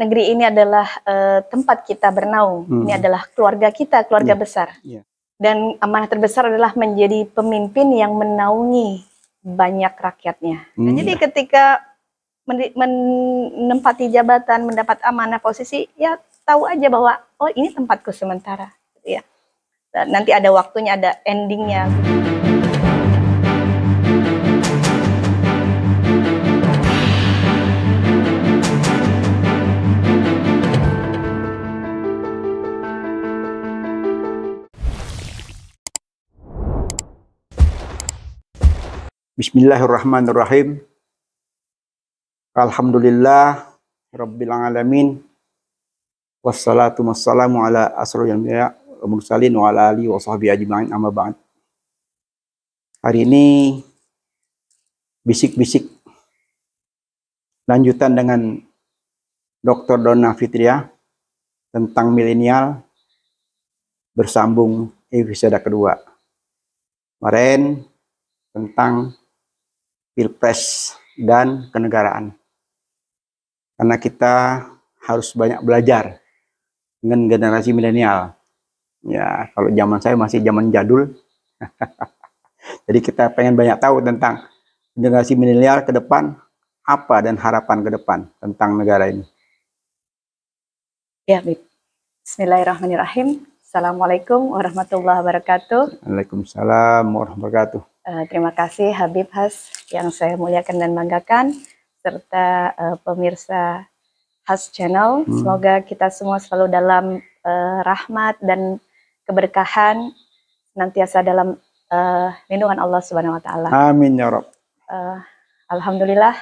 negeri ini adalah uh, tempat kita bernaung, hmm. ini adalah keluarga kita, keluarga yeah. besar. Yeah. Dan amanah terbesar adalah menjadi pemimpin yang menaungi banyak rakyatnya. Hmm. jadi ketika menempati jabatan, mendapat amanah posisi, ya tahu aja bahwa oh ini tempatku sementara, gitu ya. nanti ada waktunya, ada endingnya. Hmm. Bismillahirrahmanirrahim. Alhamdulillah rabbil alamin. Wassalatu wassalamu ala asrul anbiya mursalin wa ala alihi wa ajma'in amma ba'd. Hari ini bisik-bisik lanjutan dengan Dr. Donna Fitria tentang milenial bersambung episode kedua. Kemarin tentang pilpres dan kenegaraan. Karena kita harus banyak belajar dengan generasi milenial. Ya, kalau zaman saya masih zaman jadul. Jadi kita pengen banyak tahu tentang generasi milenial ke depan apa dan harapan ke depan tentang negara ini. Ya, Bib. Bismillahirrahmanirrahim. Assalamualaikum warahmatullahi wabarakatuh. Waalaikumsalam warahmatullahi wabarakatuh. Eh, terima kasih Habib Has yang saya muliakan dan banggakan serta uh, pemirsa Has Channel. Hmm. Semoga kita semua selalu dalam uh, rahmat dan keberkahan senantiasa dalam uh, lindungan Allah Subhanahu wa taala. Amin ya rob. Uh, alhamdulillah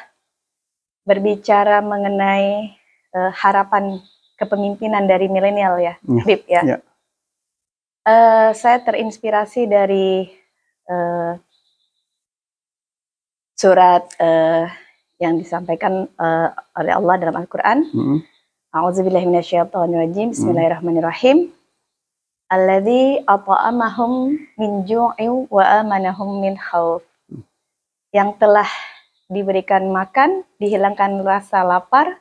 berbicara mengenai uh, harapan kepemimpinan dari milenial ya, ya, Habib ya. ya. Uh, saya terinspirasi dari uh, surat uh, yang disampaikan uh, oleh Allah dalam Al-Qur'an. Mm mm-hmm. A'udzubillahiminasyaitonirrajim. Mm-hmm. Bismillahirrahmanirrahim. Alladzi ata'amahum min ju'in wa amanahum min khauf. Yang telah diberikan makan, dihilangkan rasa lapar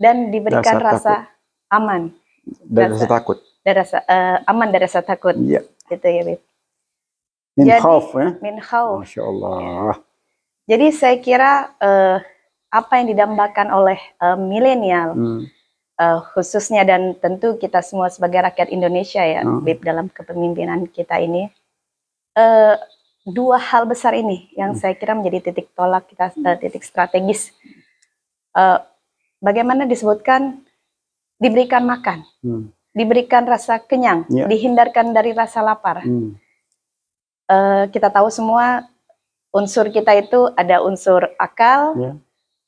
dan diberikan dasar rasa aman. Dan rasa, rasa takut. Dan rasa uh, aman dari rasa takut. Iya. Gitu ya, Bib. Min Jadi, khauf ya. Min khauf. Masya Allah. Jadi saya kira uh, apa yang didambakan oleh uh, milenial hmm. uh, khususnya dan tentu kita semua sebagai rakyat Indonesia ya, hmm. Bip, dalam kepemimpinan kita ini uh, dua hal besar ini yang hmm. saya kira menjadi titik tolak kita uh, titik strategis. Uh, bagaimana disebutkan diberikan makan, hmm. diberikan rasa kenyang, yeah. dihindarkan dari rasa lapar. Hmm. Uh, kita tahu semua unsur kita itu ada unsur akal, yeah.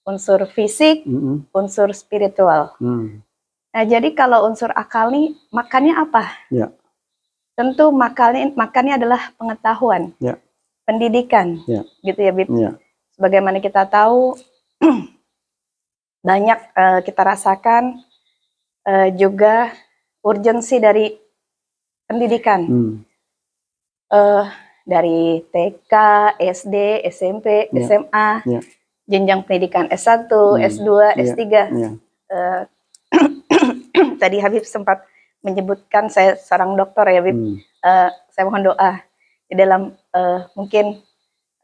unsur fisik, mm -hmm. unsur spiritual. Mm. Nah, jadi kalau unsur akal nih makannya apa? Yeah. Tentu makannya makannya adalah pengetahuan, yeah. pendidikan, yeah. gitu ya, Bib. Yeah. Sebagaimana kita tahu banyak uh, kita rasakan uh, juga urgensi dari pendidikan. Mm. Uh, dari TK, SD, SMP, yeah. SMA, yeah. jenjang pendidikan S1, mm. S2, yeah. S3. Yeah. Uh, tadi Habib sempat menyebutkan saya seorang dokter ya Habib. Mm. Uh, saya mohon doa di dalam uh, mungkin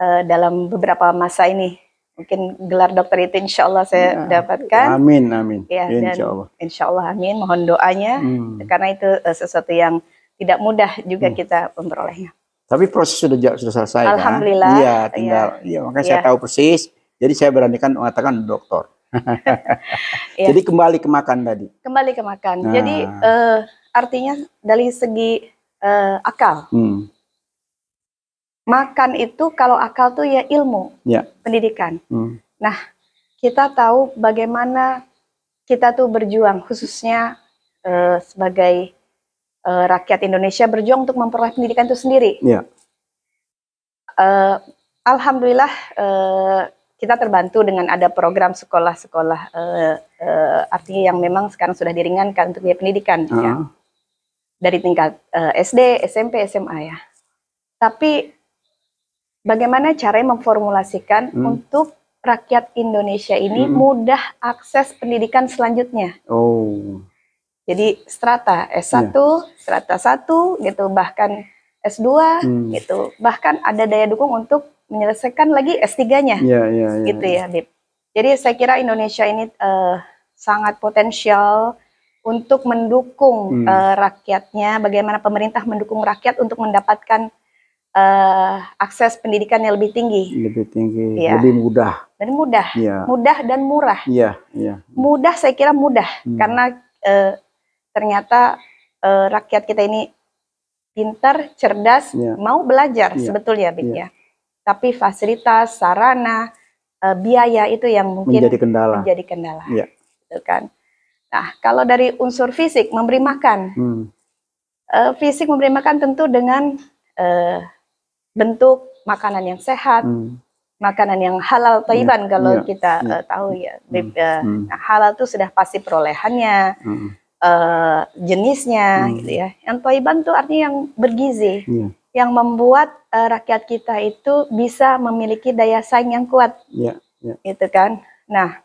uh, dalam beberapa masa ini mungkin gelar dokter itu insya Allah saya ya. dapatkan. Amin amin. Ya, ya insya Allah. Insya Allah amin. Mohon doanya hmm. karena itu uh, sesuatu yang tidak mudah juga hmm. kita memperolehnya. Tapi proses sudah sudah selesai kan? Alhamdulillah. kan? Iya, tinggal iya. Ya, makanya iya. saya tahu persis. Jadi saya beranikan mengatakan dokter. iya. Jadi kembali ke makan tadi. Kembali ke makan. Nah. Jadi uh, artinya dari segi uh, akal. Hmm. Makan itu kalau akal tuh ya ilmu, ya. pendidikan. Hmm. Nah, kita tahu bagaimana kita tuh berjuang khususnya uh, sebagai uh, rakyat Indonesia berjuang untuk memperoleh pendidikan itu sendiri. Ya. Uh, Alhamdulillah uh, kita terbantu dengan ada program sekolah-sekolah uh, uh, artinya yang memang sekarang sudah diringankan untuk biaya pendidikan uh ya dari tingkat uh, SD, SMP, SMA ya. Tapi bagaimana cara memformulasikan hmm. untuk rakyat Indonesia ini hmm. mudah akses pendidikan selanjutnya? Oh. Jadi strata S1, ya. strata 1 gitu, bahkan S2 hmm. gitu. Bahkan ada daya dukung untuk menyelesaikan lagi S3-nya. Ya, ya, iya. gitu ya, Bib. Jadi saya kira Indonesia ini uh, sangat potensial untuk mendukung hmm. uh, rakyatnya, bagaimana pemerintah mendukung rakyat untuk mendapatkan uh, akses pendidikan yang lebih tinggi. Lebih tinggi, ya. lebih mudah. Dan mudah, ya. mudah dan murah. Iya, iya. Mudah saya kira mudah hmm. karena uh, ternyata uh, rakyat kita ini pintar, cerdas, yeah. mau belajar yeah. sebetulnya, Bik yeah. ya. Tapi fasilitas, sarana, uh, biaya itu yang mungkin menjadi kendala. Menjadi kendala, yeah. gitu kan. Nah, kalau dari unsur fisik memberi makan, hmm. uh, fisik memberi makan tentu dengan uh, bentuk makanan yang sehat, hmm. makanan yang halal iya. taiban yeah. kalau yeah. kita yeah. Iya. Uh, tahu ya. Hmm. Uh, hmm. Nah, halal itu sudah pasti perolehannya. Hmm uh, jenisnya hmm. gitu ya. Yang toiban tuh artinya yang bergizi, Hmm. yang membuat uh, rakyat kita itu bisa memiliki daya saing yang kuat, yeah. ya. Iya. gitu kan. Nah,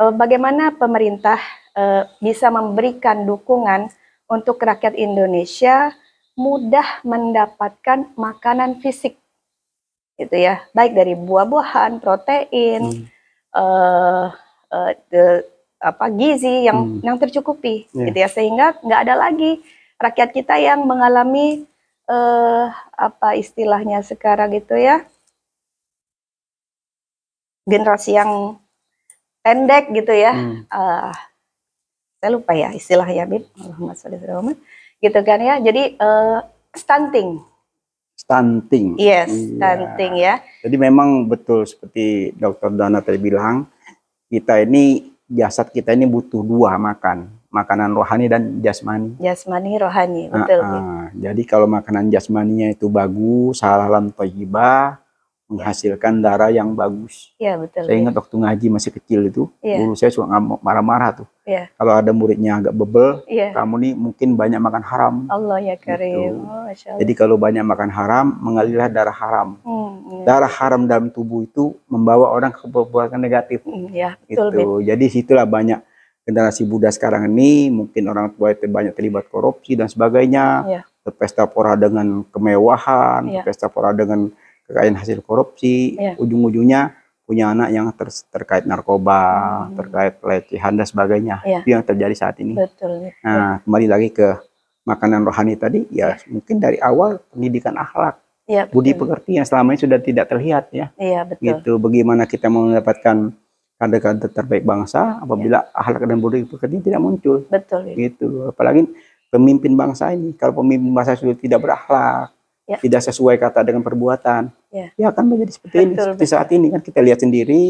uh, bagaimana pemerintah uh, bisa memberikan dukungan untuk rakyat Indonesia mudah mendapatkan makanan fisik, gitu ya, baik dari buah-buahan, protein. Hmm. Uh, uh, apa gizi yang hmm. yang tercukupi yeah. gitu ya sehingga nggak ada lagi rakyat kita yang mengalami eh, apa istilahnya sekarang gitu ya generasi yang pendek gitu ya hmm. uh, saya lupa ya istilahnya ya gitu kan ya jadi uh, stunting stunting. Yes, iya. stunting ya. Jadi memang betul seperti dokter Dana tadi bilang, kita ini jasad kita ini butuh dua makan, makanan rohani dan jasmani. Jasmani rohani, betul. Uh, uh. Ya. Jadi kalau makanan jasmaninya itu bagus, halalan toyibah, menghasilkan darah yang bagus. Iya betul. Saya iya. ingat waktu ngaji masih kecil itu, ya. guru saya suka marah-marah tuh. Ya. Kalau ada muridnya agak bebel, ya. kamu nih mungkin banyak makan haram. Allah ya karim. Gitu. Oh, Jadi kalau banyak makan haram, mengalirlah darah haram. Hmm, ya. Darah haram dalam tubuh itu membawa orang ke perbuatan negatif. Hmm, iya betul. Gitu. Jadi situlah banyak generasi Buddha sekarang ini mungkin orang tua itu banyak terlibat korupsi dan sebagainya. Ya. Terpesta pora dengan kemewahan, ya. terpesta pora dengan kekayaan hasil korupsi, yeah. ujung-ujungnya punya anak yang ter terkait narkoba, hmm. terkait pelecehan dan sebagainya. Yeah. Itu yang terjadi saat ini. Betul. Nah, iya. kembali lagi ke makanan rohani tadi, ya yeah. mungkin dari awal pendidikan akhlak, yeah, budi pekerti yang selama ini sudah tidak terlihat ya. Iya betul. Gitu, bagaimana kita mau mendapatkan kader-kader terbaik bangsa iya. apabila yeah. akhlak dan budi pekerti tidak muncul. Betul. Iya. Gitu, apalagi pemimpin bangsa ini. Kalau pemimpin bangsa sudah tidak berakhlak, ya. tidak sesuai kata dengan perbuatan, ya, ya akan menjadi seperti betul, ini. Seperti betul. saat ini kan kita lihat sendiri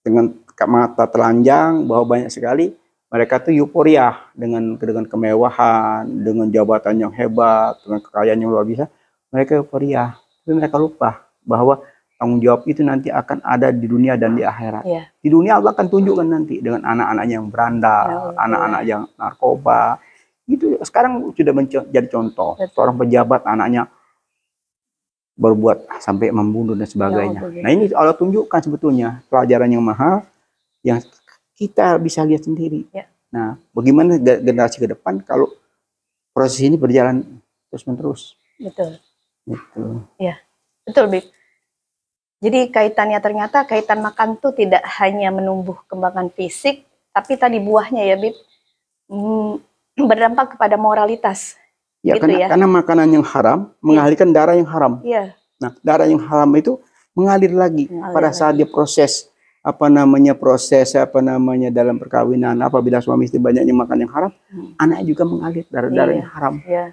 dengan mata telanjang bahwa banyak sekali mereka tuh euforia dengan dengan kemewahan, dengan jabatan yang hebat, dengan kekayaan yang luar biasa. Mereka euforia, tapi mereka lupa bahwa tanggung jawab itu nanti akan ada di dunia dan di akhirat. Ya. Di dunia Allah akan tunjukkan nanti dengan anak-anak yang berandal, ya anak-anak yang narkoba. Itu sekarang sudah menjadi contoh. Betul. Seorang pejabat anaknya berbuat sampai membunuh dan sebagainya. Ya, nah ini Allah tunjukkan sebetulnya pelajaran yang mahal yang kita bisa lihat sendiri. Ya. Nah bagaimana generasi ke depan kalau proses ini berjalan terus menerus. Betul. Betul. Gitu. Ya betul Bib. Jadi kaitannya ternyata kaitan makan tuh tidak hanya menumbuh kembangan fisik, tapi tadi buahnya ya Bib hmm, berdampak kepada moralitas Ya, gitu karena, ya. karena makanan yang haram iya. mengalirkan darah yang haram. Iya. Nah, darah yang haram itu mengalir lagi mengalir pada saat dia proses apa namanya proses apa namanya dalam perkawinan apabila suami istri banyaknya makan yang haram hmm. anak juga mengalir darah darah iya. yang haram ya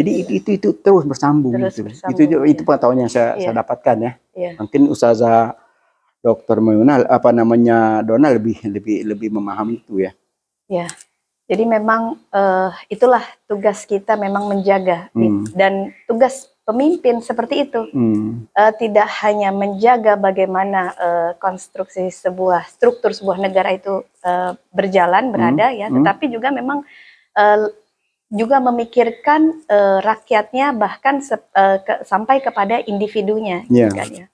jadi itu, itu itu terus bersambung terus gitu. bersambung, itu ya. itu pengetahuan yang saya, saya dapatkan ya mungkin usaha dokter Mayunal apa namanya Donal lebih lebih lebih memahami itu ya iya jadi memang uh, itulah tugas kita memang menjaga hmm. dan tugas pemimpin seperti itu hmm. uh, tidak hanya menjaga bagaimana uh, konstruksi sebuah struktur sebuah negara itu uh, berjalan hmm. berada ya. hmm. ya, tetapi hmm. juga memang uh, juga memikirkan uh, rakyatnya bahkan se uh, ke sampai kepada individunya. Yeah. Gitu kan, ya.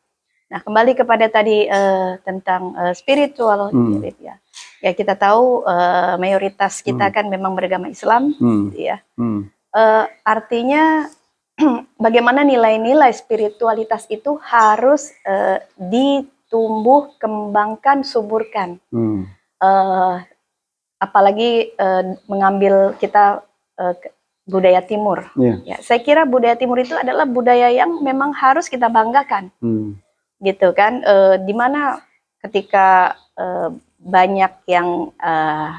Nah kembali kepada tadi uh, tentang uh, spiritual hmm. ya ya kita tahu uh, mayoritas kita hmm. kan memang beragama Islam, hmm. Gitu ya. Hmm. Uh, artinya bagaimana nilai-nilai spiritualitas itu harus uh, ditumbuh, kembangkan, suburkan. Hmm. Uh, apalagi uh, mengambil kita uh, budaya timur. Yeah. Ya, saya kira budaya timur itu adalah budaya yang memang harus kita banggakan, hmm. gitu kan? E, dimana ketika e, banyak yang uh,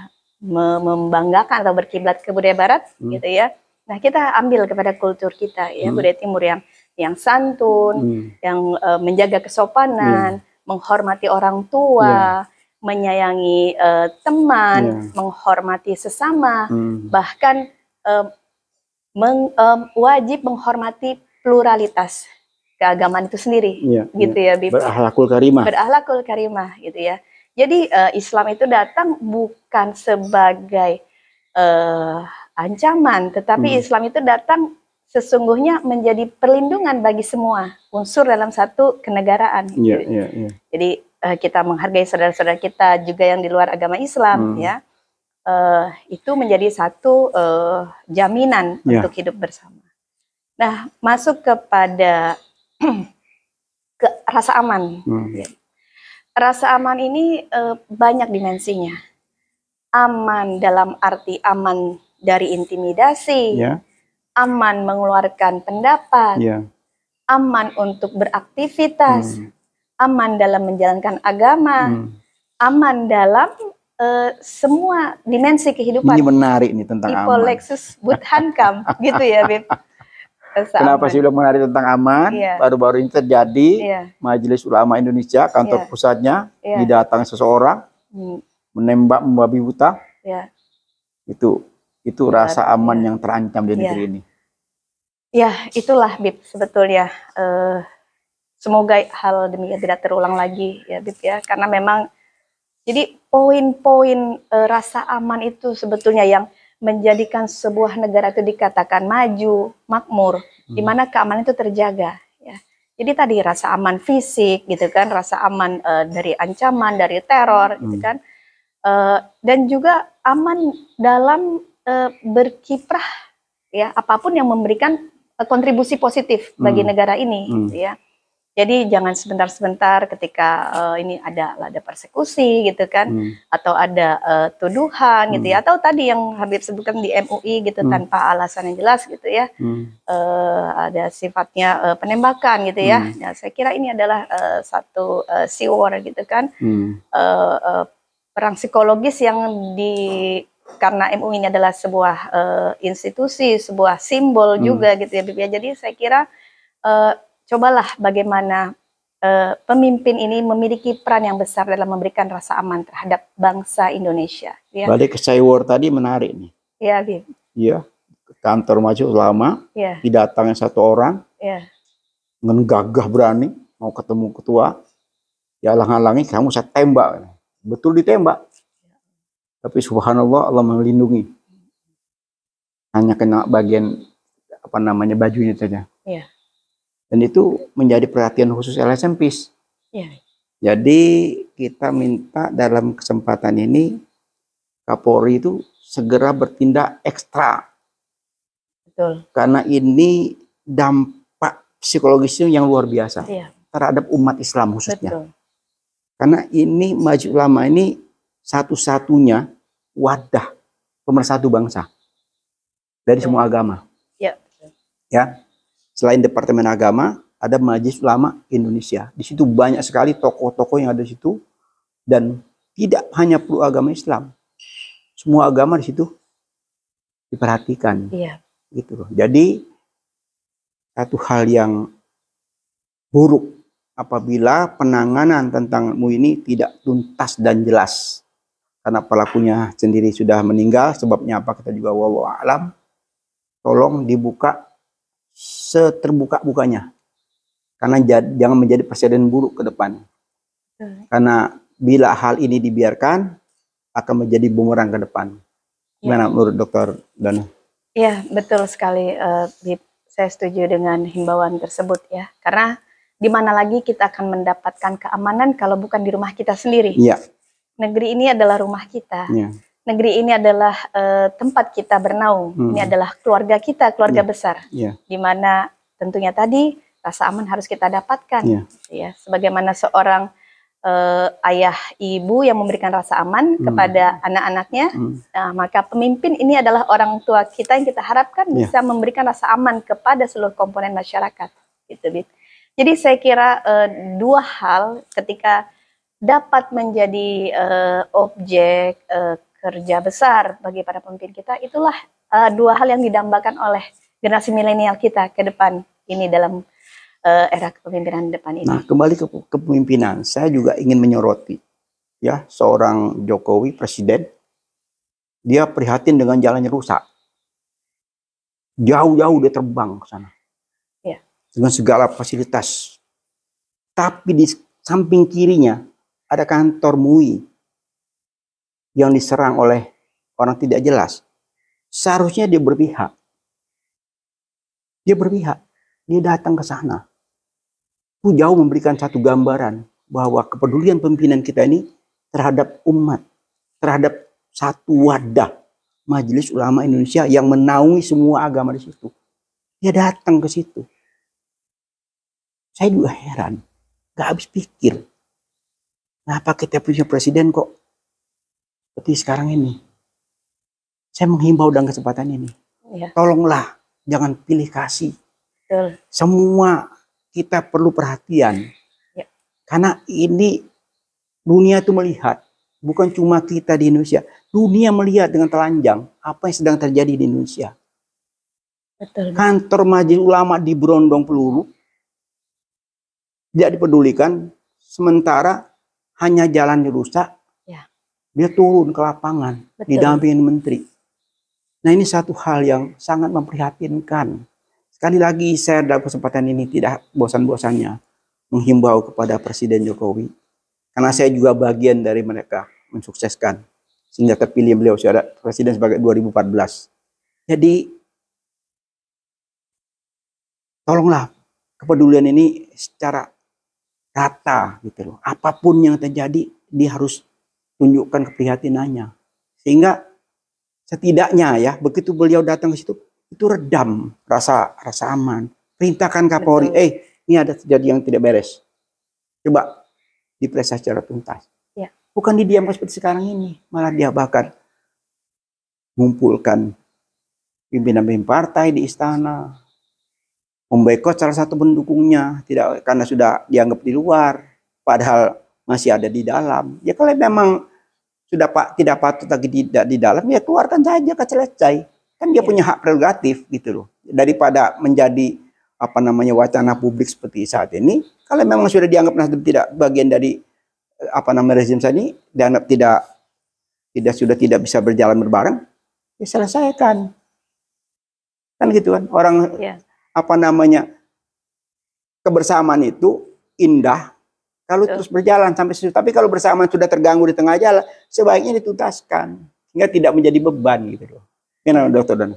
membanggakan atau berkiblat ke budaya barat hmm. gitu ya. Nah, kita ambil kepada kultur kita ya, hmm. budaya timur yang yang santun, hmm. yang uh, menjaga kesopanan, hmm. menghormati orang tua, yeah. menyayangi uh, teman, yeah. menghormati sesama, hmm. bahkan uh, meng, um, wajib menghormati pluralitas keagamaan itu sendiri, yeah. gitu yeah. ya. Bib. Berahlakul karimah. Berahlakul karimah, gitu ya. Jadi uh, Islam itu datang bukan sebagai uh, ancaman, tetapi hmm. Islam itu datang sesungguhnya menjadi perlindungan bagi semua unsur dalam satu kenegaraan. Gitu. Yeah, yeah, yeah. Jadi uh, kita menghargai saudara-saudara kita juga yang di luar agama Islam, hmm. ya uh, itu menjadi satu uh, jaminan yeah. untuk hidup bersama. Nah, masuk kepada ke rasa aman. Hmm. Iya. Rasa aman ini e, banyak dimensinya. Aman dalam arti aman dari intimidasi, yeah. aman mengeluarkan pendapat, yeah. aman untuk beraktivitas, mm. aman dalam menjalankan agama, mm. aman dalam e, semua dimensi kehidupan. Ini menarik nih tentang People aman. Ipolexus Budhankam, gitu ya, Bib. Kenapa aman. sih belum menarik tentang aman? Iya. Baru-baru yeah. ini terjadi yeah. Majelis Ulama Indonesia kantor yeah. pusatnya yeah. didatang seseorang hmm. menembak membabi buta. Yeah. Itu itu Benar. rasa iya. aman yang terancam di yeah. negeri ini. Ya itulah Bib sebetulnya. Uh, semoga hal demikian tidak terulang lagi ya Bib ya karena memang jadi poin-poin uh, rasa aman itu sebetulnya yang menjadikan sebuah negara itu dikatakan maju, makmur, hmm. di mana keamanan itu terjaga. Ya. Jadi tadi rasa aman fisik, gitu kan, rasa aman uh, dari ancaman, dari teror, gitu hmm. gitu kan, uh, dan juga aman dalam uh, berkiprah, ya apapun yang memberikan kontribusi positif bagi hmm. negara ini, hmm. gitu ya. Jadi jangan sebentar-sebentar ketika uh, ini ada ada persekusi gitu kan hmm. atau ada uh, tuduhan hmm. gitu ya hmm. atau tadi yang Habib sebutkan di MUI gitu hmm. tanpa alasan yang jelas gitu ya hmm. uh, ada sifatnya uh, penembakan gitu ya. Hmm. Nah, saya kira ini adalah uh, satu uh, siwar gitu kan hmm. uh, uh, perang psikologis yang di karena MUI ini adalah sebuah uh, institusi, sebuah simbol hmm. juga gitu ya Bibi. Ya. Jadi saya kira uh, cobalah bagaimana eh, pemimpin ini memiliki peran yang besar dalam memberikan rasa aman terhadap bangsa Indonesia. Ya. Balik ke Cywar tadi menarik nih. Iya, Bim. Iya, kantor maju lama, ya. didatangnya satu orang, ya. dengan berani mau ketemu ketua, ya halang-halangi kamu saya tembak, betul ditembak. Tapi Subhanallah Allah melindungi, hanya kena bagian apa namanya bajunya saja. Iya. Dan itu menjadi perhatian khusus LSM PIS. Ya. Jadi kita minta dalam kesempatan ini Kapolri itu segera bertindak ekstra. Betul. Karena ini dampak psikologisnya yang luar biasa ya. terhadap umat Islam khususnya. Betul. Karena ini maju ulama ini satu-satunya wadah pemersatu bangsa dari ya. semua agama. Iya, ya. Ya. Selain Departemen Agama, ada Majelis Ulama Indonesia. Di situ banyak sekali tokoh-tokoh yang ada di situ dan tidak hanya perlu agama Islam. Semua agama di situ diperhatikan. Iya. Gitu Jadi satu hal yang buruk apabila penanganan tentang mu ini tidak tuntas dan jelas. Karena pelakunya sendiri sudah meninggal, sebabnya apa kita juga wawah alam. Tolong dibuka seterbuka-bukanya. Karena jangan menjadi presiden buruk ke depan. Karena bila hal ini dibiarkan, akan menjadi bumerang ke depan. Ya. Gimana ya. menurut dokter Dana? Ya, betul sekali. Uh, saya setuju dengan himbauan tersebut ya. Karena di mana lagi kita akan mendapatkan keamanan kalau bukan di rumah kita sendiri. Iya. Negeri ini adalah rumah kita. Iya negeri ini adalah uh, tempat kita bernaung. Hmm. Ini adalah keluarga kita, keluarga yeah. besar. Yeah. Di mana tentunya tadi rasa aman harus kita dapatkan. Yeah. Ya, sebagaimana seorang uh, ayah ibu yang memberikan rasa aman hmm. kepada anak-anaknya, hmm. nah, maka pemimpin ini adalah orang tua kita yang kita harapkan yeah. bisa memberikan rasa aman kepada seluruh komponen masyarakat. Gitu, Bit. Jadi saya kira uh, dua hal ketika dapat menjadi uh, objek uh, kerja besar bagi para pemimpin kita itulah uh, dua hal yang didambakan oleh generasi milenial kita ke depan ini dalam uh, era kepemimpinan depan ini. Nah, kembali ke kepemimpinan, saya juga ingin menyoroti ya seorang Jokowi presiden dia prihatin dengan jalannya rusak. Jauh-jauh dia terbang ke sana. Ya. Dengan segala fasilitas. Tapi di samping kirinya ada kantor MUI yang diserang oleh orang tidak jelas, seharusnya dia berpihak. Dia berpihak, dia datang ke sana. Itu jauh memberikan satu gambaran bahwa kepedulian pimpinan kita ini terhadap umat, terhadap satu wadah Majelis Ulama Indonesia yang menaungi semua agama di situ. Dia datang ke situ. Saya juga heran, gak habis pikir. Kenapa kita punya presiden kok seperti sekarang ini. Saya menghimbau dalam kesempatan ini. Ya. Tolonglah jangan pilih kasih. Betul. Semua kita perlu perhatian. Ya. Karena ini dunia itu melihat, bukan cuma kita di Indonesia. Dunia melihat dengan telanjang apa yang sedang terjadi di Indonesia. Betul. Kantor Majelis Ulama di Brondong Peluru tidak dipedulikan, sementara hanya jalan dirusak, dia turun ke lapangan, di didampingin menteri. Nah ini satu hal yang sangat memprihatinkan. Sekali lagi saya dalam kesempatan ini tidak bosan-bosannya menghimbau kepada Presiden Jokowi. Karena saya juga bagian dari mereka mensukseskan. Sehingga terpilih beliau sudah Presiden sebagai 2014. Jadi tolonglah kepedulian ini secara rata gitu loh. Apapun yang terjadi dia harus tunjukkan keprihatinannya. Sehingga setidaknya ya begitu beliau datang ke situ itu redam rasa rasa aman. Perintahkan Kapolri, eh ini ada terjadi yang tidak beres. Coba diperiksa secara tuntas. Ya. Bukan didiamkan seperti sekarang ini, malah dia bahkan mengumpulkan pimpinan-pimpinan partai di istana, memboikot salah satu pendukungnya, tidak karena sudah dianggap di luar, padahal masih ada di dalam. Ya kalau memang sudah pak tidak patut lagi tidak di dalam ya keluarkan saja ke Kan dia iya. punya hak prerogatif gitu loh. Daripada menjadi apa namanya wacana publik seperti saat ini, kalau memang sudah dianggap Nasdem tidak bagian dari eh, apa namanya rezim saat ini dianggap tidak tidak sudah tidak bisa berjalan berbareng, ya selesaikan. Kan gitu kan. Orang ya. apa namanya kebersamaan itu indah kalau Betul. terus berjalan sampai situ, tapi kalau bersamaan sudah terganggu di tengah jalan, sebaiknya dituntaskan sehingga tidak menjadi beban gitu loh. Gimana ya, dokter dan?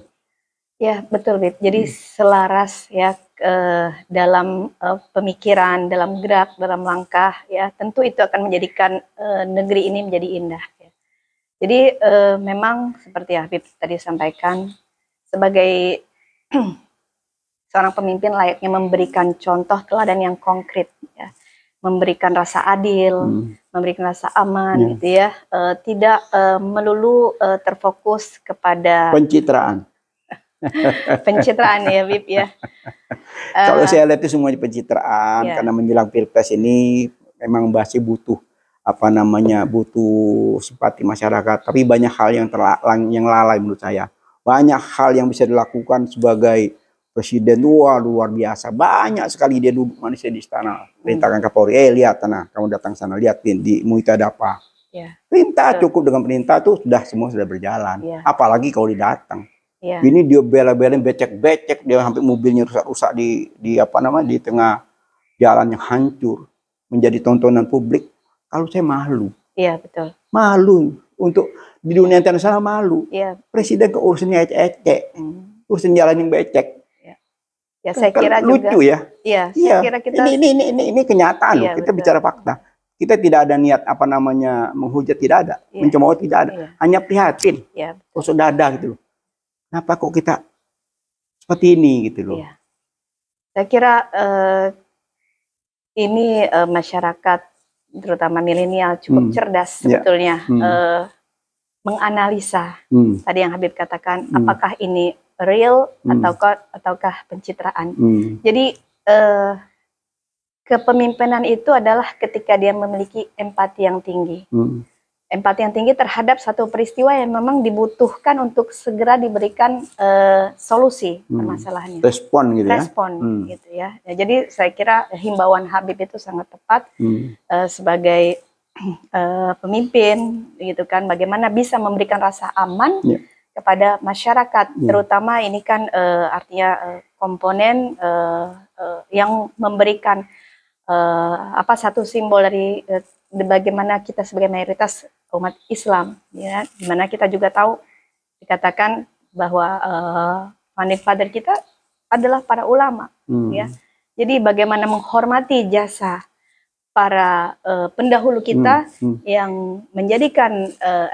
Ya betul, Bit. Jadi hmm. selaras ya eh, dalam eh, pemikiran, dalam gerak, dalam langkah ya tentu itu akan menjadikan eh, negeri ini menjadi indah. Ya. Jadi eh, memang seperti Habib tadi sampaikan sebagai seorang pemimpin layaknya memberikan contoh teladan yang konkret. Ya memberikan rasa adil, hmm. memberikan rasa aman, yeah. gitu ya, uh, tidak uh, melulu uh, terfokus kepada pencitraan. pencitraan ya, Bib ya. Kalau uh, saya lihat itu semuanya pencitraan yeah. karena menjelang pilpres ini memang masih butuh apa namanya butuh simpati masyarakat. Tapi banyak hal yang terlalang yang lalai menurut saya. Banyak hal yang bisa dilakukan sebagai presiden tua luar biasa banyak sekali dia duduk manusia di istana perintahkan Kapolri eh lihat tanah kamu datang sana lihatin di Muita ada apa ya. perintah Betul. cukup dengan perintah tuh sudah semua sudah berjalan ya. apalagi kalau dia datang ya. ini dia bela-belain becek-becek dia hampir mobilnya rusak-rusak di di apa nama di tengah jalan yang hancur menjadi tontonan publik kalau saya malu iya betul malu untuk di dunia internasional malu ya. presiden keurusannya ecek-ecek hmm. urusan jalan yang becek Ya saya kan kira kan lucu juga. ya. Iya, saya iya. kira kita ini ini ini ini, ini kenyataan iya, loh. Kita betul. bicara fakta. Kita tidak ada niat apa namanya menghujat tidak ada, iya. mencemooh tidak ada. Iya. Hanya prihatin. Iya. sudah ada gitu loh. Kenapa kok kita seperti ini gitu loh. Iya. Saya kira uh, ini uh, masyarakat terutama milenial cukup hmm. cerdas iya. sebetulnya Iya. hmm. uh, menganalisa hmm. tadi yang Habib katakan hmm. apakah ini real hmm. ataukah ataukah pencitraan. Hmm. Jadi eh, kepemimpinan itu adalah ketika dia memiliki empati yang tinggi. Hmm. Empati yang tinggi terhadap satu peristiwa yang memang dibutuhkan untuk segera diberikan uh, solusi hmm. permasalahannya. Respon gitu ya. Respon hmm. gitu ya. ya. Jadi saya kira himbauan Habib itu sangat tepat hmm. uh, sebagai uh, pemimpin gitu kan bagaimana bisa memberikan rasa aman. Yeah kepada masyarakat, hmm. terutama ini kan uh, artinya uh, komponen uh, uh, yang memberikan uh, apa satu simbol dari uh, bagaimana kita sebagai mayoritas umat Islam, ya, dimana kita juga tahu dikatakan bahwa uh, founding father kita adalah para ulama, hmm. ya. Jadi bagaimana menghormati jasa para uh, pendahulu kita hmm. Hmm. yang menjadikan uh,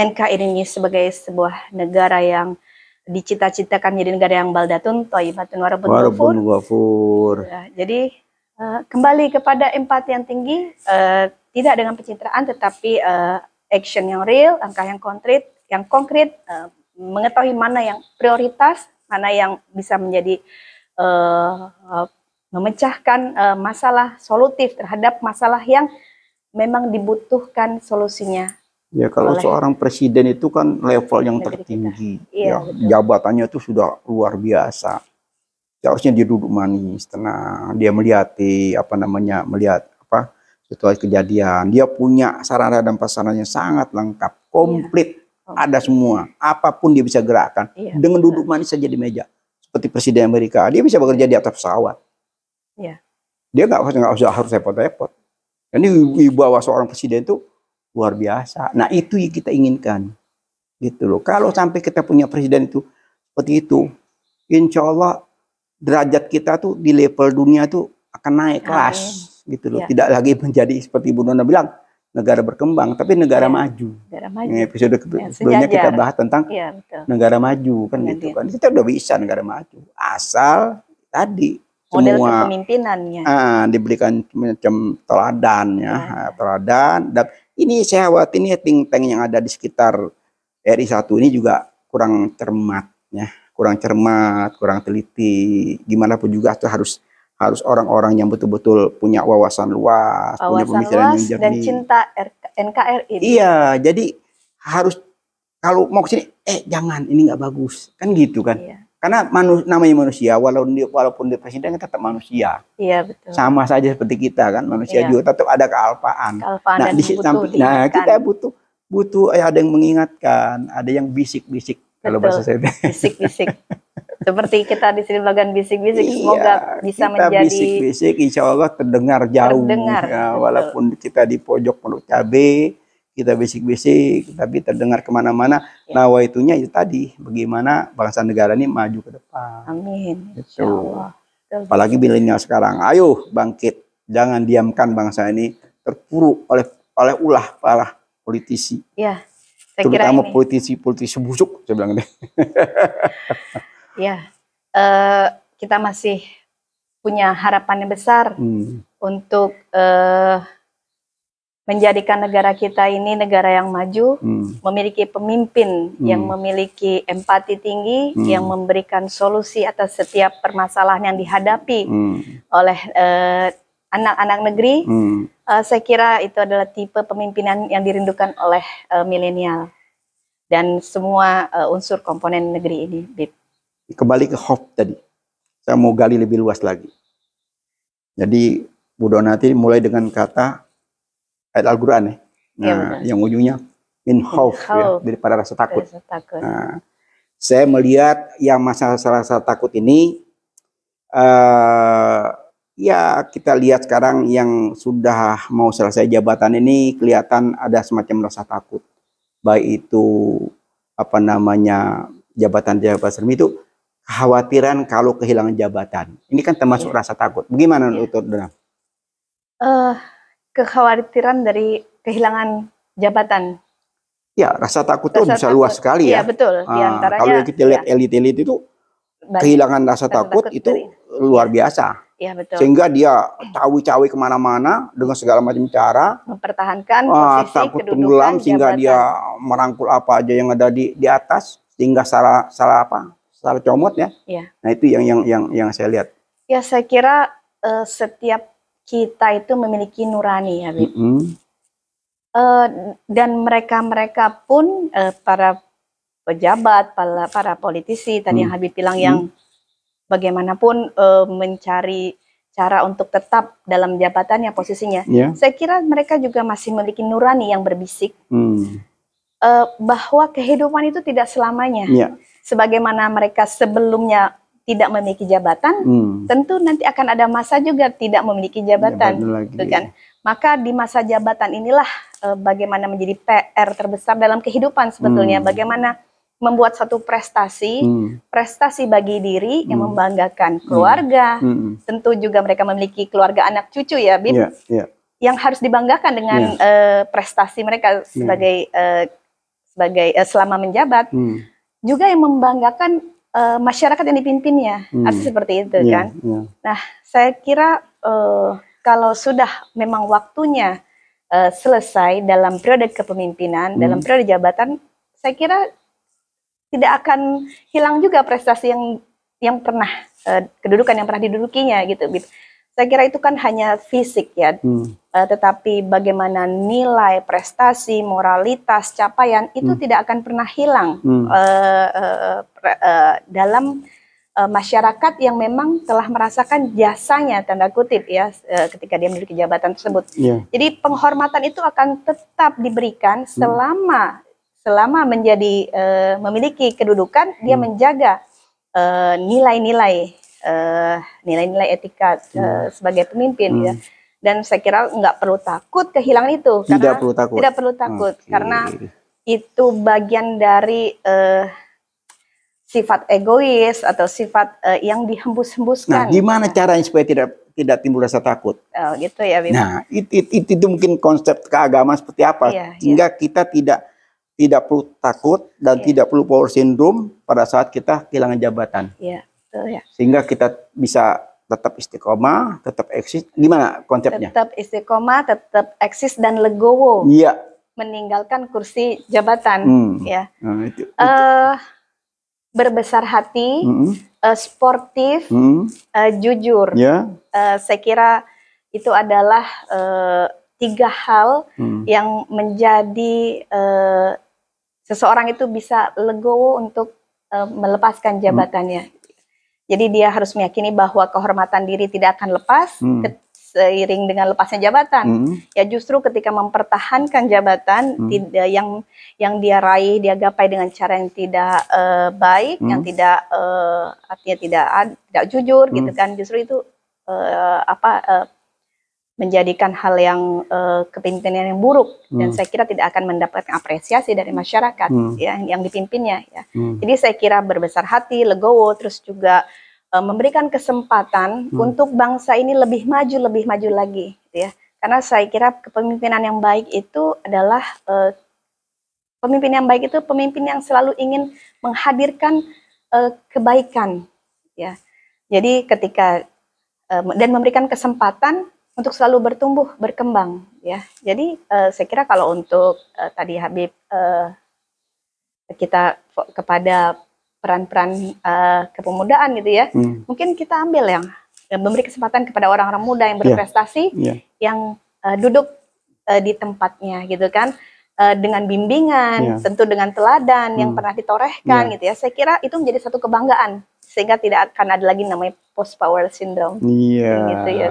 NKRI ini sebagai sebuah negara yang dicita-citakan jadi negara yang baldatun thayyibatun warabun wafur. Ya, jadi uh, kembali kepada empati yang tinggi uh, tidak dengan pencitraan tetapi uh, action yang real, langkah yang konkret, yang konkret uh, mengetahui mana yang prioritas, mana yang bisa menjadi uh, uh, memecahkan uh, masalah solutif terhadap masalah yang memang dibutuhkan solusinya Ya kalau oleh. seorang presiden itu kan level yang tertinggi, kita. ya, ya jabatannya itu sudah luar biasa. Seharusnya dia duduk manis, tenang, dia melihat apa namanya melihat apa situasi kejadian. Dia punya sarana dan pasarannya sangat lengkap, iya. komplit, ya. ada semua. Apapun dia bisa gerakkan ya, dengan duduk manis saja di meja. Seperti presiden Amerika, dia bisa bekerja di atas pesawat. Ya. Dia nggak usah nggak usah harus repot-repot. Ini wibawa iya. seorang presiden itu luar biasa. Nah itu yang kita inginkan, gitu loh. Kalau sampai kita punya presiden itu seperti itu, insya Allah derajat kita tuh di level dunia tuh akan naik kelas, gitu loh. Ya. Tidak lagi menjadi seperti Bu Nona bilang negara berkembang, tapi negara ya. maju. Negara maju. episode ya, sebelumnya kita bahas tentang ya, negara maju kan gitu kan. Kita udah bisa negara maju, asal tadi model semua, kepemimpinannya. Ah, diberikan macam teladan ya, ya. Ah, teladan dan ini saya ini think tank yang ada di sekitar RI1 ini juga kurang cermat ya, kurang cermat, kurang teliti. Gimana pun juga itu harus harus orang-orang yang betul-betul punya wawasan luas, wawasan punya pemikiran luas yang jernih. dan cinta NKRI. Iya, jadi harus kalau mau kesini, eh jangan ini nggak bagus, kan gitu kan? Iya. Karena manu, namanya manusia, walaupun dia walaupun dia presiden kan tetap manusia. Iya betul. Sama saja seperti kita kan, manusia iya. juga tetap ada kealpaan. kealpaan nah, di sampai nah kita butuh butuh eh, ada yang mengingatkan, ada yang bisik-bisik kalau bahasa saya. Bisik-bisik. Seperti kita di sini bagian bisik-bisik, iya, semoga bisa kita menjadi bisik-bisik, insya Allah terdengar jauh. Terdengar. Ya, walaupun kita di pojok penuh cabai, kita bisik-bisik tapi terdengar kemana-mana ya. nah waitunya itu tadi bagaimana bangsa negara ini maju ke depan amin itu apalagi gitu. milenial sekarang ayo bangkit jangan diamkan bangsa ini terpuruk oleh oleh ulah para politisi ya saya terutama kira politisi politisi busuk saya bilang deh ya uh, kita masih punya harapan yang besar hmm. untuk uh, menjadikan negara kita ini negara yang maju, hmm. memiliki pemimpin hmm. yang memiliki empati tinggi, hmm. yang memberikan solusi atas setiap permasalahan yang dihadapi hmm. oleh eh, anak-anak uh, negeri. Hmm. Uh, saya kira itu adalah tipe pemimpinan yang dirindukan oleh uh, milenial dan semua uh, unsur komponen negeri ini. Bip. Kembali ke hope tadi, saya mau gali lebih luas lagi. Jadi Bu Donati mulai dengan kata ayat Al-Quran ya. Nah, yang ujungnya min khauf, ya, daripada rasa takut. Rasa takut. Nah, saya melihat yang masa rasa takut ini uh, ya kita lihat sekarang yang sudah mau selesai jabatan ini kelihatan ada semacam rasa takut. Baik itu apa namanya jabatan-jabatan itu khawatiran kalau kehilangan jabatan. Ini kan termasuk ya. rasa takut. Bagaimana ya. untuk Donald? Uh, kekhawatiran dari kehilangan jabatan. Ya, rasa takut itu bisa takut. luas sekali iya, ya. Iya, betul. Nah, Kalau antaranya, kalau kita lihat iya. elit-elit ya. itu kehilangan rasa takut, takut itu dari, luar iya. biasa. Ya, betul. Sehingga dia cawi-cawi kemana-mana dengan segala macam cara. Mempertahankan ah, posisi, uh, takut tenggelam sehingga dia merangkul apa aja yang ada di di atas sehingga salah salah apa salah comot ya. ya. Nah itu yang yang yang yang saya lihat. Ya saya kira uh, setiap kita itu memiliki nurani Habib. Ya, mm -hmm. uh, eh, dan mereka-mereka pun uh, para pejabat, para para politisi tadi mm. yang Habib bilang mm. yang bagaimanapun uh, mencari cara untuk tetap dalam jabatannya posisinya. Yeah. Saya kira mereka juga masih memiliki nurani yang berbisik mm. uh, bahwa kehidupan itu tidak selamanya. Yeah. Sebagaimana mereka sebelumnya tidak memiliki jabatan, hmm. tentu nanti akan ada masa juga tidak memiliki jabatan, jabatan gitu kan? Iya. Maka di masa jabatan inilah e, bagaimana menjadi PR terbesar dalam kehidupan sebetulnya, hmm. bagaimana membuat satu prestasi, hmm. prestasi bagi diri yang hmm. membanggakan hmm. keluarga, hmm. Hmm. tentu juga mereka memiliki keluarga anak cucu ya, bin, yeah, yeah. yang harus dibanggakan dengan yeah. Iya. e, prestasi mereka iya. sebagai yeah. E, sebagai eh, selama menjabat, hmm. juga yang membanggakan uh, masyarakat yang dipimpinnya, hmm. artinya seperti itu yeah, kan. Yeah. Nah, saya kira uh, kalau sudah memang waktunya uh, selesai dalam periode kepemimpinan, hmm. dalam periode jabatan, saya kira tidak akan hilang juga prestasi yang yang pernah uh, kedudukan yang pernah didudukinya gitu. gitu saya kira itu kan hanya fisik ya, hmm. uh, tetapi bagaimana nilai, prestasi, moralitas, capaian itu hmm. tidak akan pernah hilang hmm. uh, uh, uh, dalam uh, masyarakat yang memang telah merasakan jasanya tanda kutip ya uh, ketika dia memiliki jabatan tersebut. Yeah. Jadi penghormatan itu akan tetap diberikan hmm. selama selama menjadi uh, memiliki kedudukan hmm. dia menjaga nilai-nilai Eh, nilai-nilai uh, etika uh, sebagai pemimpin ya. hmm. ya. Dan saya kira nggak perlu takut kehilangan itu. Tidak karena perlu takut. Tidak perlu takut okay. Hmm, karena itu bagian dari uh, sifat egois atau sifat uh, yang dihembus-hembuskan. Nah, gimana ya? caranya supaya tidak tidak timbul rasa takut? Oh, gitu ya, Bim. Nah, itu it, it, mungkin konsep keagamaan seperti apa yeah, iya. sehingga yeah. kita tidak tidak perlu takut dan yeah. tidak perlu power syndrome pada saat kita kehilangan jabatan. Yeah. Betul, ya. Sehingga kita bisa tetap istiqomah, tetap eksis. Gimana konsepnya? Tetap istiqomah, tetap eksis dan legowo. Iya. Meninggalkan kursi jabatan, hmm. ya. Nah, itu, itu. Uh, berbesar hati, hmm. uh, sportif, hmm. uh, jujur. Ya. Uh, saya kira itu adalah uh, tiga hal hmm. yang menjadi uh, seseorang itu bisa legowo untuk uh, melepaskan jabatannya. Hmm jadi dia harus meyakini bahwa kehormatan diri tidak akan lepas hmm. seiring dengan lepasnya jabatan. Hmm. Ya justru ketika mempertahankan jabatan hmm. tidak yang yang dia raih, dia gapai dengan cara yang tidak uh, baik, hmm. yang tidak uh, artinya tidak tidak jujur gitu hmm. gitu kan. Justru itu uh, apa uh, menjadikan hal yang uh, kepemimpinan yang buruk hmm. dan saya kira tidak akan mendapatkan apresiasi dari masyarakat hmm. ya, yang dipimpinnya ya. Hmm. Jadi saya kira berbesar hati, legowo terus juga uh, memberikan kesempatan hmm. untuk bangsa ini lebih maju, lebih maju lagi ya. Karena saya kira kepemimpinan yang baik itu adalah uh, pemimpin yang baik itu pemimpin yang selalu ingin menghadirkan uh, kebaikan ya. Jadi ketika dan memberikan kesempatan untuk selalu bertumbuh berkembang ya jadi uh, saya kira kalau untuk uh, tadi Habib uh, kita kepada peran-peran uh, kepemudaan gitu ya hmm. mungkin kita ambil yang, memberi kesempatan kepada orang-orang muda yang ya. berprestasi yeah. Yeah. yang uh, duduk uh, di tempatnya gitu kan uh, dengan bimbingan yeah. tentu dengan teladan hmm. yang pernah ditorehkan yeah. gitu ya saya kira itu menjadi satu kebanggaan sehingga tidak akan ada lagi namanya post power syndrome. Yeah. Gitu ya.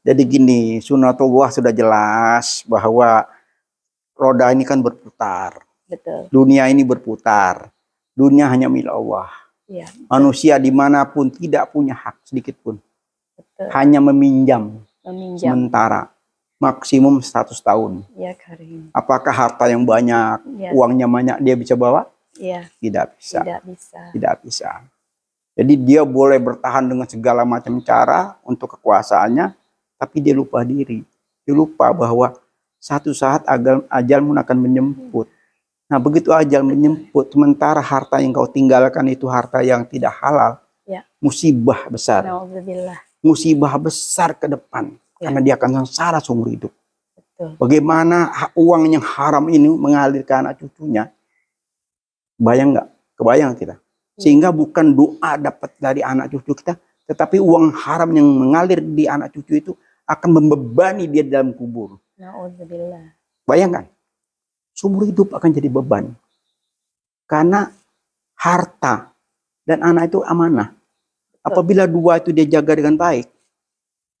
Jadi gini, sunatullah sudah jelas bahwa roda ini kan berputar. Betul. Dunia ini berputar. Dunia hanya milik Allah. Ya, Manusia dimanapun tidak punya hak sedikit pun. Hanya meminjam, meminjam sementara maksimum 100 tahun. Ya, Apakah harta yang banyak, ya. uangnya banyak dia bisa bawa? Ya. Tidak bisa. Tidak bisa. Tidak bisa. Jadi dia boleh bertahan dengan segala macam cara untuk kekuasaannya, tapi dia lupa diri. Dia lupa bahwa satu saat ajal, ajalmu akan menjemput. Nah, begitu ajal menjemput, sementara harta yang kau tinggalkan itu harta yang tidak halal, ya. musibah besar. Musibah besar ke depan, ya. karena dia akan sengsara seumur hidup. Betul. Bagaimana uang yang haram ini mengalir ke anak cucunya? Bayang nggak? Kebayang kita? Ya. Sehingga bukan doa dapat dari anak cucu kita, tetapi uang haram yang mengalir di anak cucu itu akan membebani dia dalam kubur. Bayangkan, seumur hidup akan jadi beban. Karena harta dan anak itu amanah. Apabila dua itu dia jaga dengan baik,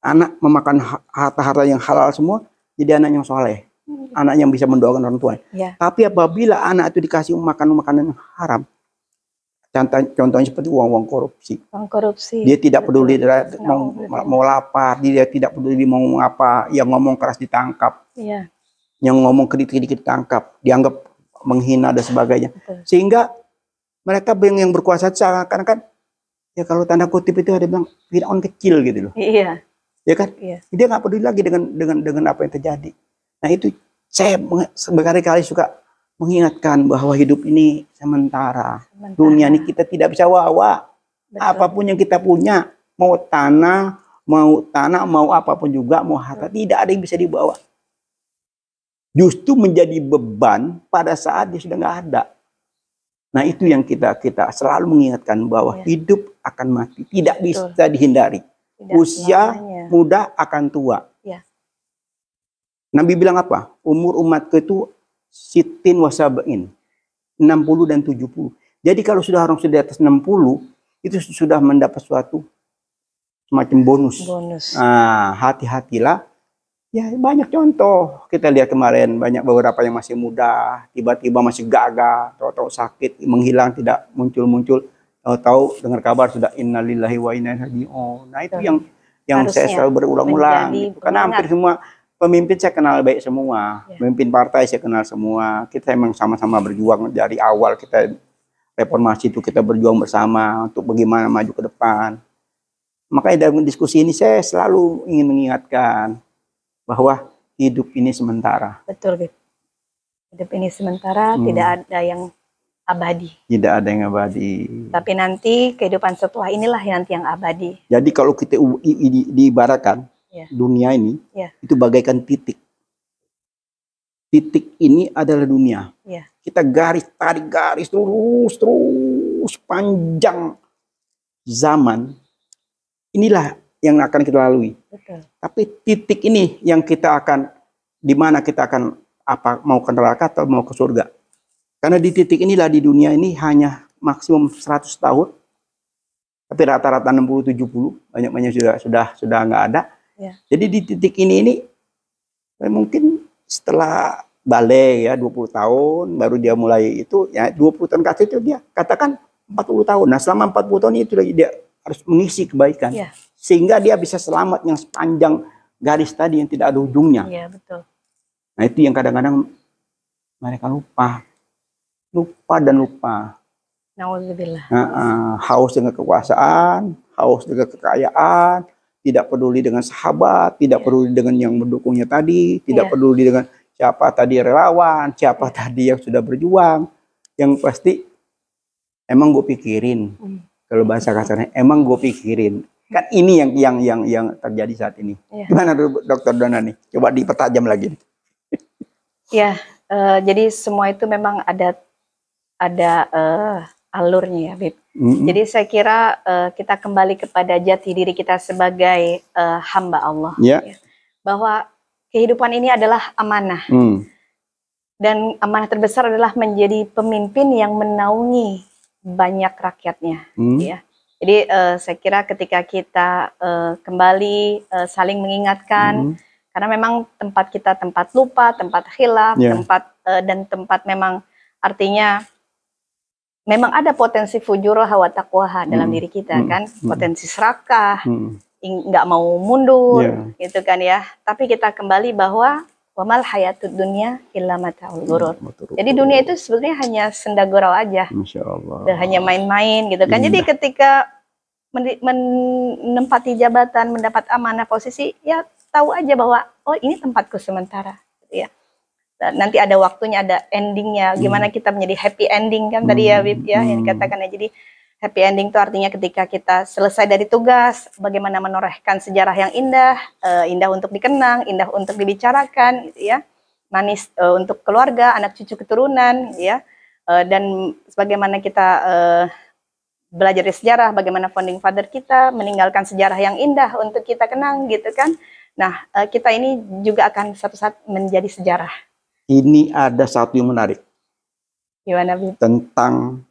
anak memakan harta-harta yang halal semua, jadi anak yang soleh. Hmm. Anak yang bisa mendoakan orang tua. Ya. Tapi apabila anak itu dikasih makan makanan yang haram, Contoh, contohnya seperti uang-uang korupsi. Uang korupsi. Dia tidak peduli dia mau, mau lapar, dia tidak peduli mau apa, yang ngomong keras ditangkap. Iya. Yang ngomong kritik dikit ditangkap, dianggap menghina dan sebagainya. Betul. Sehingga mereka yang berkuasa seakan kan ya kalau tanda kutip itu ada bilang Firaun kecil gitu loh. Iya. Ya kan? Iya. Dia nggak peduli lagi dengan dengan dengan apa yang terjadi. Nah itu saya berkali-kali suka mengingatkan bahwa hidup ini sementara. sementara. Dunia ini kita tidak bisa wawa. Betul. Apapun yang kita punya, mau tanah, mau tanah, mau apapun juga, mau harta, Betul. tidak ada yang bisa dibawa. Justru menjadi beban pada saat dia sudah nggak ada. Nah itu yang kita kita selalu mengingatkan bahwa ya. hidup akan mati, tidak Betul. bisa dihindari. Tidak Usia selamanya. muda akan tua. Ya. Nabi bilang apa? Umur umatku itu sitin wasabain. 60 dan 70. Jadi kalau sudah harus sudah di atas 60, itu sudah mendapat suatu semacam bonus. bonus. Nah, hati-hatilah. Ya banyak contoh. Kita lihat kemarin banyak beberapa yang masih muda, tiba-tiba masih gagah tahu-tahu sakit, menghilang, tidak muncul-muncul. Tahu-tahu dengar kabar sudah innalillahi wa inna ilaihi Nah, itu yang yang Harusnya saya selalu berulang-ulang gitu. Karena hampir semua pemimpin saya kenal baik semua, ya. pemimpin partai saya kenal semua. Kita emang sama-sama berjuang dari awal kita reformasi itu kita berjuang bersama untuk bagaimana maju ke depan. Makanya dalam diskusi ini saya selalu ingin mengingatkan bahwa hidup ini sementara. Betul, Hidup ini sementara, hmm. tidak ada yang abadi. Tidak ada yang abadi. Tapi nanti kehidupan setelah inilah yang nanti yang abadi. Jadi kalau kita diibaratkan, di, di, di yeah. dunia ini yeah. itu bagaikan titik. Titik ini adalah dunia. Yeah. Kita garis tarik garis terus terus panjang zaman. Inilah yang akan kita lalui. Betul. Tapi titik ini yang kita akan di mana kita akan apa mau ke neraka atau mau ke surga. Karena di titik inilah di dunia ini hanya maksimum 100 tahun tapi rata-rata 60 70 banyak banyak sudah sudah sudah nggak ada Ya. Jadi di titik ini ini eh, mungkin setelah balai ya 20 tahun baru dia mulai itu ya 20 tahun kasih itu dia katakan 40 tahun. Nah, selama 40 tahun itu dia harus mengisi kebaikan. Ya. Sehingga dia bisa selamat yang sepanjang garis tadi yang tidak ada ujungnya. Ya, betul. Nah, itu yang kadang-kadang mereka lupa. Lupa dan lupa. Nah, uh, haus dengan kekuasaan, haus dengan kekayaan, tidak peduli dengan sahabat, tidak yeah. peduli dengan yang mendukungnya tadi, tidak yeah. peduli dengan siapa tadi relawan, siapa yeah. tadi yang sudah berjuang. Yang pasti emang gue pikirin mm. kalau bahasa kasarnya emang gue pikirin kan ini yang yang yang yang terjadi saat ini. Yeah. Gimana dokter Dona nih? Coba dipertajam lagi. ya, yeah, uh, jadi semua itu memang ada ada uh, alurnya ya, Bib. Mm-hmm. Jadi saya kira uh, kita kembali kepada jati diri kita sebagai uh, hamba Allah. Yeah. Ya. Bahwa kehidupan ini adalah amanah. Mm. Dan amanah terbesar adalah menjadi pemimpin yang menaungi banyak rakyatnya, mm. ya. Jadi uh, saya kira ketika kita uh, kembali uh, saling mengingatkan mm. karena memang tempat kita tempat lupa, tempat hilaf, yeah. tempat uh, dan tempat memang artinya memang ada potensi fujuro hawa takwaha dalam hmm. diri kita hmm. kan hmm. potensi serakah hmm. nggak mau mundur yeah. gitu kan ya tapi kita kembali bahwa wamal hayatud dunia illa mataul gurur hmm, jadi dunia itu sebenarnya hanya senda gurau aja Masya Allah. hanya main-main gitu kan Indah. jadi iya. ketika menempati jabatan mendapat amanah posisi ya tahu aja bahwa oh ini tempatku sementara Nah, nanti ada waktunya ada endingnya gimana hmm. kita menjadi happy ending kan hmm. tadi ya Wib ya hmm. yang dikatakan ya jadi happy ending itu artinya ketika kita selesai dari tugas bagaimana menorehkan sejarah yang indah uh, indah untuk dikenang indah untuk dibicarakan gitu ya manis uh, untuk keluarga anak cucu keturunan gitu ya uh, dan bagaimana kita uh, belajar dari sejarah bagaimana founding father kita meninggalkan sejarah yang indah untuk kita kenang gitu kan Nah, kita ini juga akan satu saat menjadi sejarah ini ada satu yang menarik. Gimana, Tentang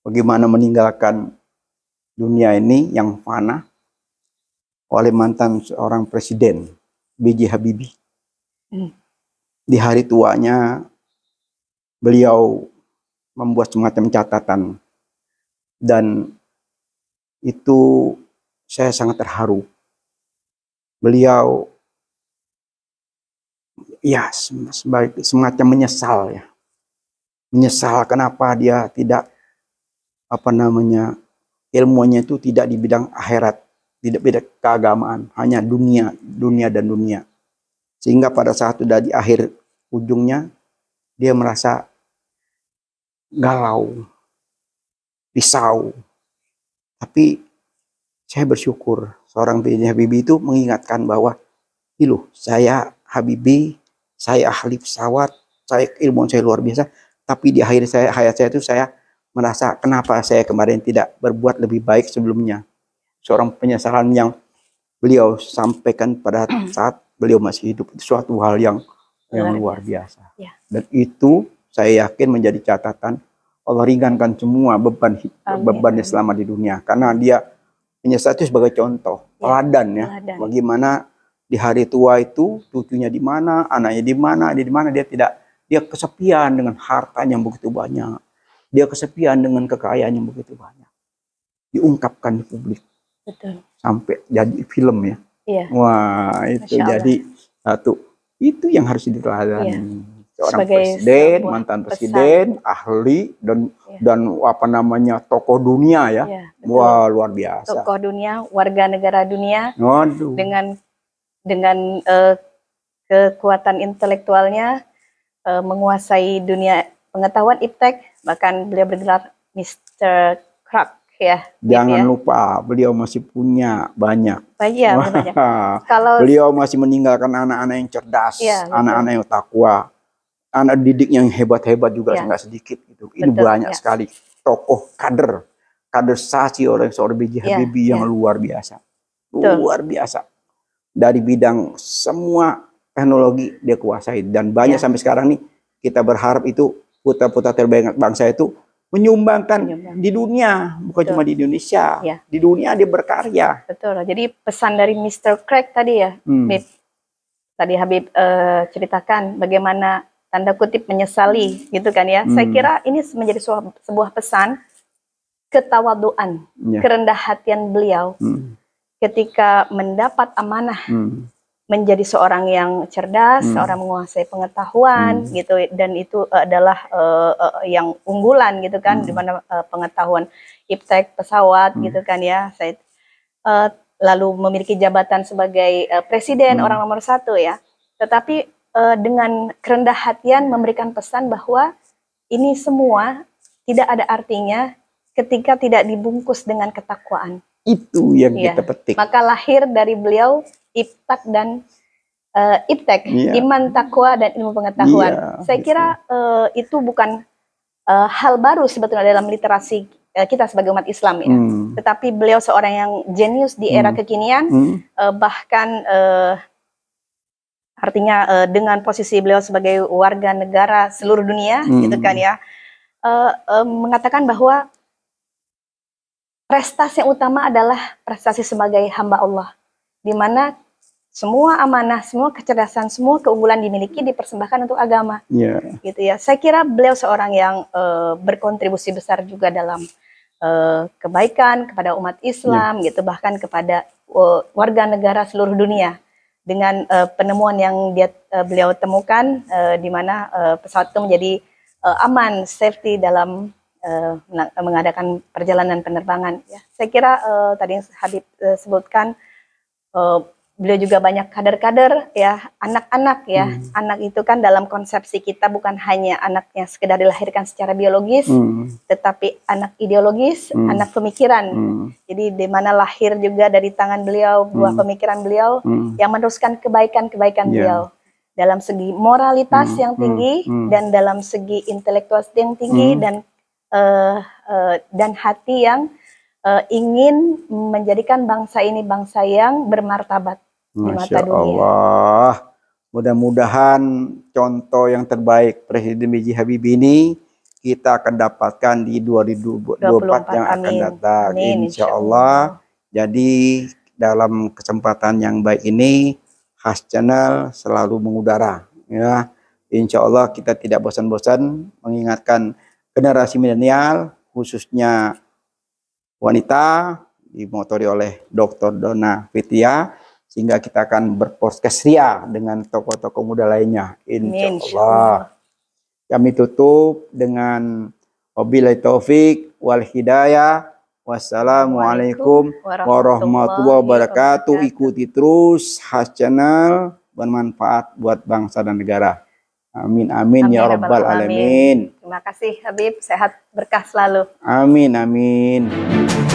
bagaimana meninggalkan dunia ini yang fana oleh mantan seorang presiden B.J. Habibie. Hmm. Di hari tuanya beliau membuat semacam catatan dan itu saya sangat terharu. Beliau ya sebaik, semacam menyesal ya menyesal kenapa dia tidak apa namanya ilmunya itu tidak di bidang akhirat tidak beda keagamaan hanya dunia dunia dan dunia sehingga pada saat sudah di akhir ujungnya dia merasa galau pisau tapi saya bersyukur seorang penyanyi itu mengingatkan bahwa Iluh, saya Habibi saya ahli pesawat, saya ilmu saya luar biasa, tapi di akhir saya hayat saya itu saya merasa kenapa saya kemarin tidak berbuat lebih baik sebelumnya. Seorang penyesalan yang beliau sampaikan pada saat beliau masih hidup itu suatu hal yang yang luar biasa. Ya. Dan itu saya yakin menjadi catatan Allah ringankan semua beban bebannya selama di dunia karena dia menyesal itu sebagai contoh, ya, teladan ya, bagaimana di hari tua itu cucunya di mana, anaknya di mana, dia di mana, dia tidak dia kesepian dengan hartanya yang begitu banyak. Dia kesepian dengan kekayaan yang begitu banyak. Diungkapkan di publik. Betul. Sampai jadi film ya. Iya. Wah, itu jadi satu itu yang harus diteladani. Iya. Seorang Sebagai presiden, mantan presiden, pesan. ahli dan iya. dan apa namanya tokoh dunia ya. Iya, Wah, luar biasa. Tokoh dunia, warga negara dunia. Waduh. Dengan dengan uh, kekuatan intelektualnya uh, menguasai dunia pengetahuan iptek bahkan beliau bergelar Mr. Krak ya. Jangan ya. lupa beliau masih punya banyak. Banyak. banyak. Kalau beliau masih meninggalkan anak-anak yang cerdas, iya, anak-anak ya, yang takwa, anak didik yang hebat-hebat juga ya. nggak sedikit itu Ini Betul, banyak ya. sekali tokoh kader kadersasi oleh seorang B.J. Iya, Habibie ya, yang iya. luar biasa. Betul. Luar biasa dari bidang semua teknologi dia kuasai dan banyak ya. sampai sekarang nih kita berharap itu putra-putra terbaik bangsa itu menyumbangkan Menyumbang. di dunia bukan Betul. cuma di Indonesia ya. di dunia dia berkarya. Betul. Jadi pesan dari Mr. Craig tadi ya, hmm. Habib. Tadi Habib uh, ceritakan bagaimana tanda kutip menyesali gitu kan ya. Hmm. Saya kira ini menjadi sebuah, pesan ketawaduan, ya. kerendah hatian beliau. Hmm ketika mendapat amanah hmm. menjadi seorang yang cerdas, hmm. seorang menguasai pengetahuan hmm. gitu dan itu adalah uh, uh, yang unggulan gitu kan hmm. di mana uh, pengetahuan iptek pesawat hmm. gitu kan ya. Saya uh, lalu memiliki jabatan sebagai uh, presiden hmm. orang nomor satu ya. Tetapi uh, dengan kerendah hatian memberikan pesan bahwa ini semua tidak ada artinya ketika tidak dibungkus dengan ketakwaan. Itu yang iya. kita petik. Maka lahir dari beliau iptak dan uh, iptek, iya. iman takwa dan ilmu pengetahuan. Iya, Saya gitu. kira uh, itu bukan uh, hal baru sebetulnya dalam literasi kita sebagai umat Islam ya. Hmm. Tetapi beliau seorang yang jenius di era hmm. kekinian, hmm. Uh, bahkan uh, artinya uh, dengan posisi beliau sebagai warga negara seluruh dunia hmm. gitu kan ya uh, uh, mengatakan bahwa prestasi yang utama adalah prestasi sebagai hamba Allah, di mana semua amanah, semua kecerdasan, semua keunggulan dimiliki dipersembahkan untuk agama. Yeah. Gitu ya. Saya kira beliau seorang yang uh, berkontribusi besar juga dalam uh, kebaikan kepada umat Islam, yeah. gitu bahkan kepada uh, warga negara seluruh dunia dengan uh, penemuan yang dia uh, beliau temukan, uh, di mana uh, pesawat itu menjadi uh, aman, safety dalam uh, mengadakan perjalanan penerbangan. Ya. Saya kira uh, tadi yang Habib uh, sebutkan uh, beliau juga banyak kader-kader ya anak-anak ya hmm. anak itu kan dalam konsepsi kita bukan hanya anaknya sekedar dilahirkan secara biologis hmm. tetapi anak ideologis hmm. anak pemikiran hmm. jadi di mana lahir juga dari tangan beliau buah hmm. pemikiran beliau hmm. yang meneruskan kebaikan-kebaikan yeah. beliau dalam segi moralitas hmm. yang tinggi hmm. hmm. dan dalam segi intelektual yang tinggi hmm. dan uh, uh, dan hati yang uh, ingin menjadikan bangsa ini bangsa yang bermartabat Masya di mata dunia. Allah. Mudah-mudahan contoh yang terbaik Presiden B.J. Habibie ini kita akan dapatkan di 2024 24, yang amin. akan datang. Amin, insya, Allah. Jadi dalam kesempatan yang baik ini khas channel selalu mengudara. Ya, insya Allah kita tidak bosan-bosan mengingatkan generasi milenial khususnya wanita dimotori oleh Dr. Dona Fitria sehingga kita akan berpodcast ria dengan tokoh-tokoh muda lainnya insya Allah kami tutup dengan wabillahi taufik wal hidayah wassalamualaikum warahmatullahi wabarakatuh ikuti terus khas channel bermanfaat buat bangsa dan negara amin amin, ya amin ya rabbal alamin, alamin. Terima kasih Habib, sehat berkah selalu. Amin, amin.